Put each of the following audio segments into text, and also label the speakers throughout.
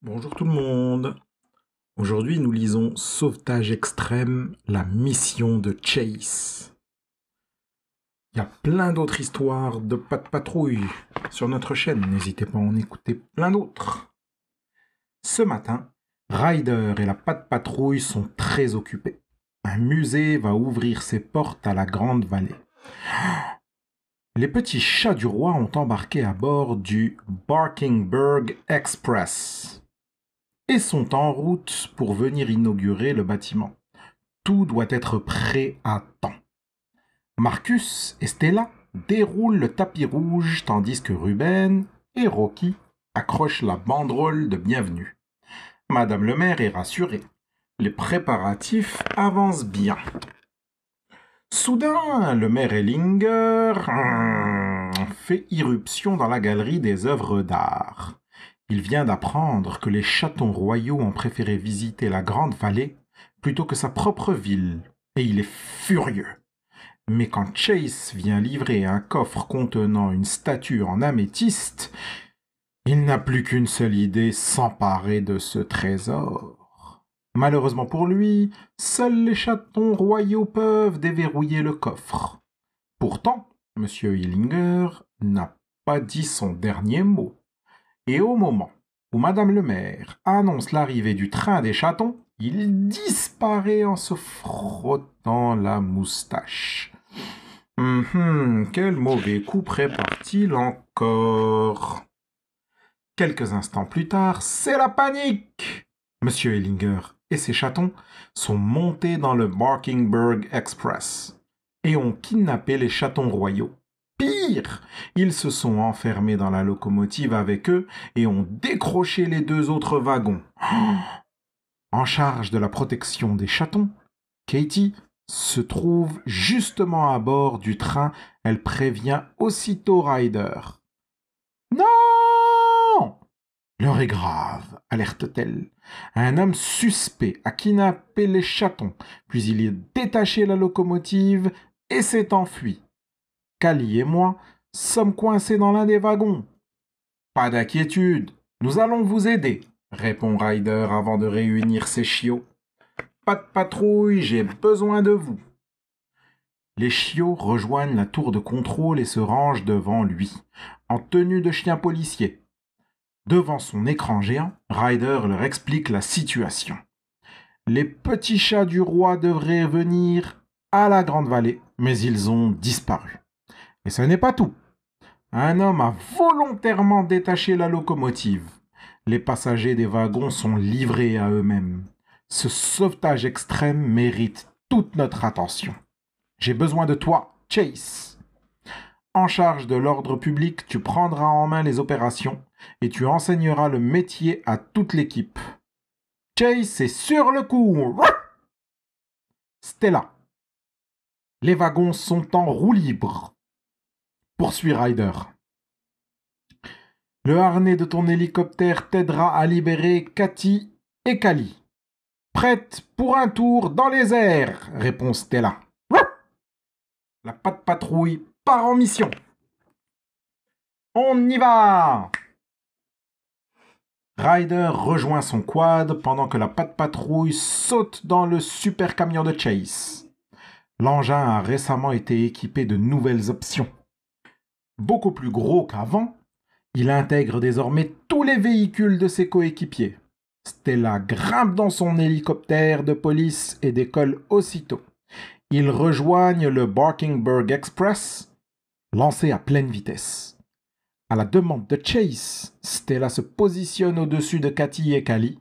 Speaker 1: Bonjour tout le monde. Aujourd'hui, nous lisons Sauvetage extrême, la mission de Chase. Il y a plein d'autres histoires de pas de patrouille sur notre chaîne. N'hésitez pas à en écouter plein d'autres. Ce matin, Ryder et la patte patrouille sont très occupés. Un musée va ouvrir ses portes à la Grande Vallée. Les petits chats du roi ont embarqué à bord du Barkingburg Express, et sont en route pour venir inaugurer le bâtiment. Tout doit être prêt à temps. Marcus et Stella déroulent le tapis rouge tandis que Ruben et Rocky accrochent la banderole de bienvenue. Madame le maire est rassurée. Les préparatifs avancent bien. Soudain, le maire Ellinger hum, fait irruption dans la galerie des œuvres d'art. Il vient d'apprendre que les chatons royaux ont préféré visiter la Grande Vallée plutôt que sa propre ville, et il est furieux. Mais quand Chase vient livrer un coffre contenant une statue en améthyste, il n'a plus qu'une seule idée, s'emparer de ce trésor. Malheureusement pour lui, seuls les chatons royaux peuvent déverrouiller le coffre. Pourtant, M. Hillinger n'a pas dit son dernier mot. Et au moment où Madame le maire annonce l'arrivée du train des chatons, il disparaît en se frottant la moustache. quel mauvais coup prépare-t-il encore Quelques instants plus tard, c'est la panique Monsieur Ellinger et ses chatons sont montés dans le Barkingburg Express et ont kidnappé les chatons royaux. Pire, ils se sont enfermés dans la locomotive avec eux et ont décroché les deux autres wagons. En charge de la protection des chatons, Katie se trouve justement à bord du train. Elle prévient aussitôt Ryder. Non L'heure est grave, alerte-t-elle. Un homme suspect a kidnappé les chatons, puis il y a détaché la locomotive et s'est enfui. Kali et moi sommes coincés dans l'un des wagons. Pas d'inquiétude, nous allons vous aider, répond Ryder avant de réunir ses chiots. Pas de patrouille, j'ai besoin de vous. Les chiots rejoignent la tour de contrôle et se rangent devant lui, en tenue de chien policier. Devant son écran géant, Ryder leur explique la situation. Les petits chats du roi devraient venir à la Grande Vallée, mais ils ont disparu. Et ce n'est pas tout. Un homme a volontairement détaché la locomotive. Les passagers des wagons sont livrés à eux-mêmes. Ce sauvetage extrême mérite toute notre attention. J'ai besoin de toi, Chase. En charge de l'ordre public, tu prendras en main les opérations et tu enseigneras le métier à toute l'équipe. Chase est sur le coup. Stella. Les wagons sont en roue libre poursuit Ryder. Le harnais de ton hélicoptère t'aidera à libérer Cathy et Kali. Prête pour un tour dans les airs, répond Stella. La patte patrouille part en mission. On y va Ryder rejoint son quad pendant que la patte patrouille saute dans le super camion de Chase. L'engin a récemment été équipé de nouvelles options beaucoup plus gros qu'avant, il intègre désormais tous les véhicules de ses coéquipiers. Stella grimpe dans son hélicoptère de police et décolle aussitôt. Ils rejoignent le Barkingburg Express, lancé à pleine vitesse. À la demande de Chase, Stella se positionne au-dessus de Cathy et Kali,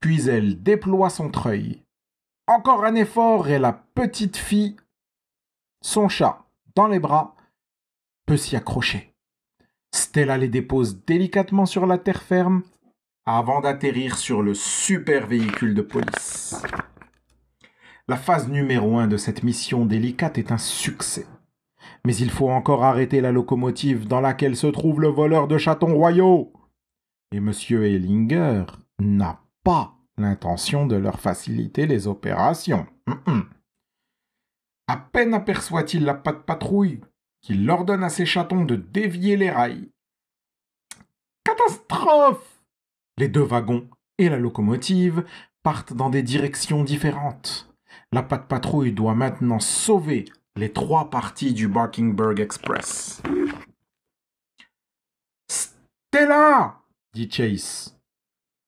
Speaker 1: puis elle déploie son treuil. Encore un effort et la petite fille, son chat, dans les bras, peut s'y accrocher. Stella les dépose délicatement sur la terre ferme avant d'atterrir sur le super véhicule de police. La phase numéro un de cette mission délicate est un succès. Mais il faut encore arrêter la locomotive dans laquelle se trouve le voleur de chatons royaux. Et M. Ellinger n'a pas l'intention de leur faciliter les opérations. À peine aperçoit-il la patte patrouille qu'il ordonne à ses chatons de dévier les rails. Catastrophe Les deux wagons et la locomotive partent dans des directions différentes. La patte patrouille doit maintenant sauver les trois parties du Barkingburg Express. Stella dit Chase.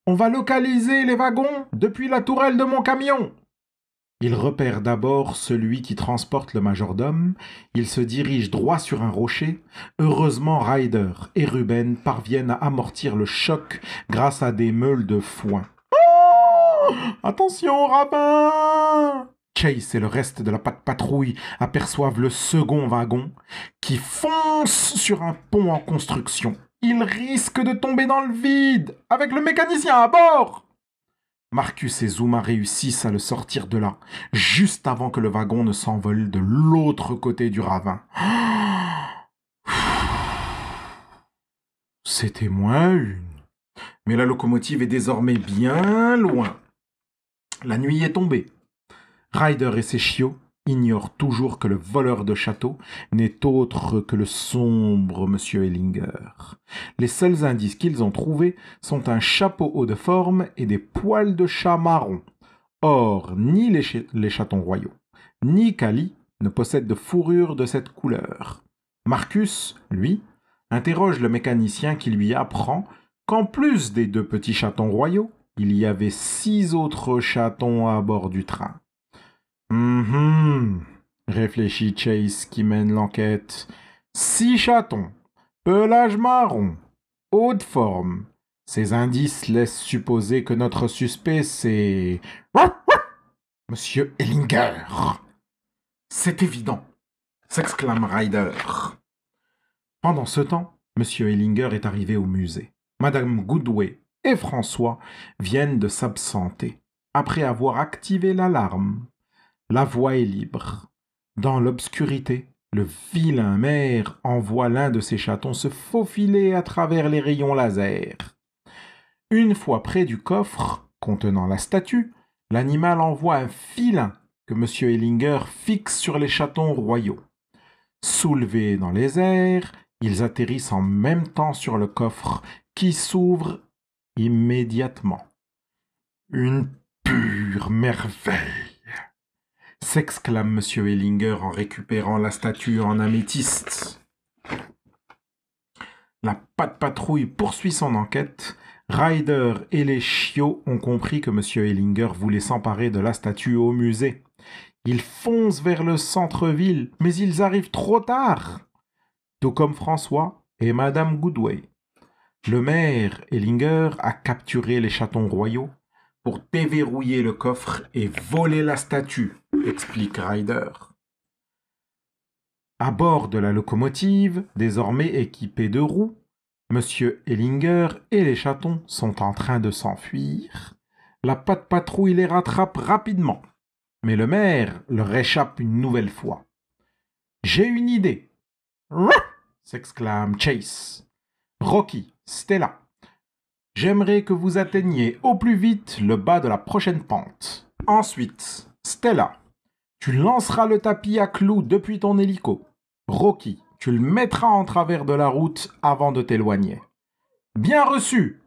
Speaker 1: On va localiser les wagons depuis la tourelle de mon camion. Il repère d'abord celui qui transporte le majordome, il se dirige droit sur un rocher. Heureusement, Ryder et Ruben parviennent à amortir le choc grâce à des meules de foin. Oh Attention, rabbin Chase et le reste de la patrouille aperçoivent le second wagon qui fonce sur un pont en construction. Il risque de tomber dans le vide avec le mécanicien à bord Marcus et Zuma réussissent à le sortir de là, juste avant que le wagon ne s'envole de l'autre côté du ravin. C'était moins une. Mais la locomotive est désormais bien loin. La nuit est tombée. Ryder et ses chiots ignore toujours que le voleur de château n'est autre que le sombre monsieur Ellinger. Les seuls indices qu'ils ont trouvés sont un chapeau haut de forme et des poils de chat marron. Or, ni les, les chatons royaux, ni Kali ne possèdent de fourrure de cette couleur. Marcus, lui, interroge le mécanicien qui lui apprend qu'en plus des deux petits chatons royaux, il y avait six autres chatons à bord du train. Hum mm-hmm. réfléchit Chase qui mène l'enquête. Six chatons, pelage marron, haute forme. Ces indices laissent supposer que notre suspect, c'est... Monsieur Ellinger. C'est évident, s'exclame Ryder. Pendant ce temps, Monsieur Ellinger est arrivé au musée. Madame Goodway et François viennent de s'absenter, après avoir activé l'alarme la voie est libre. Dans l'obscurité, le vilain maire envoie l'un de ses chatons se faufiler à travers les rayons laser. Une fois près du coffre contenant la statue, l'animal envoie un filin que M. Ellinger fixe sur les chatons royaux. Soulevés dans les airs, ils atterrissent en même temps sur le coffre qui s'ouvre immédiatement. Une pure merveille s'exclame M. Ellinger en récupérant la statue en améthyste. La patte patrouille poursuit son enquête. Ryder et les chiots ont compris que M. Ellinger voulait s'emparer de la statue au musée. Ils foncent vers le centre-ville, mais ils arrivent trop tard, tout comme François et Madame Goodway. Le maire Ellinger a capturé les chatons royaux pour déverrouiller le coffre et voler la statue, explique Ryder. À bord de la locomotive, désormais équipée de roues, M. Ellinger et les chatons sont en train de s'enfuir. La patte patrouille les rattrape rapidement, mais le maire leur échappe une nouvelle fois. J'ai une idée s'exclame Chase. Rocky, Stella, J'aimerais que vous atteigniez au plus vite le bas de la prochaine pente. Ensuite, Stella, tu lanceras le tapis à clous depuis ton hélico. Rocky, tu le mettras en travers de la route avant de t'éloigner. Bien reçu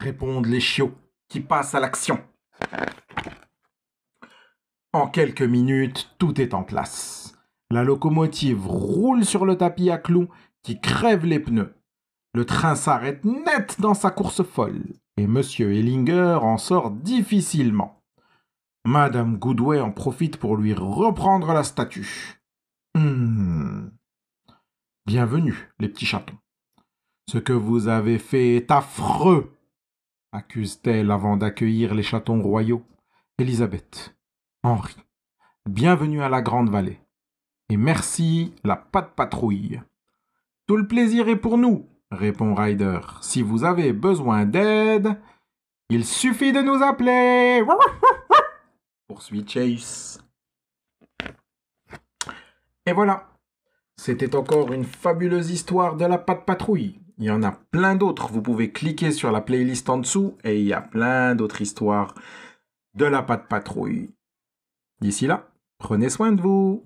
Speaker 1: répondent les chiots qui passent à l'action. En quelques minutes, tout est en place. La locomotive roule sur le tapis à clous qui crève les pneus. Le train s'arrête net dans sa course folle, et M. Ellinger en sort difficilement. Madame Goodway en profite pour lui reprendre la statue. Hmm. Bienvenue, les petits chatons. Ce que vous avez fait est affreux, accuse-t-elle avant d'accueillir les chatons royaux. Elisabeth, Henri, bienvenue à la Grande Vallée. Et merci, la patte patrouille. Tout le plaisir est pour nous, répond Ryder. Si vous avez besoin d'aide, il suffit de nous appeler. Poursuit Chase. Et voilà. C'était encore une fabuleuse histoire de la patte patrouille. Il y en a plein d'autres. Vous pouvez cliquer sur la playlist en dessous et il y a plein d'autres histoires de la patte patrouille. D'ici là, prenez soin de vous.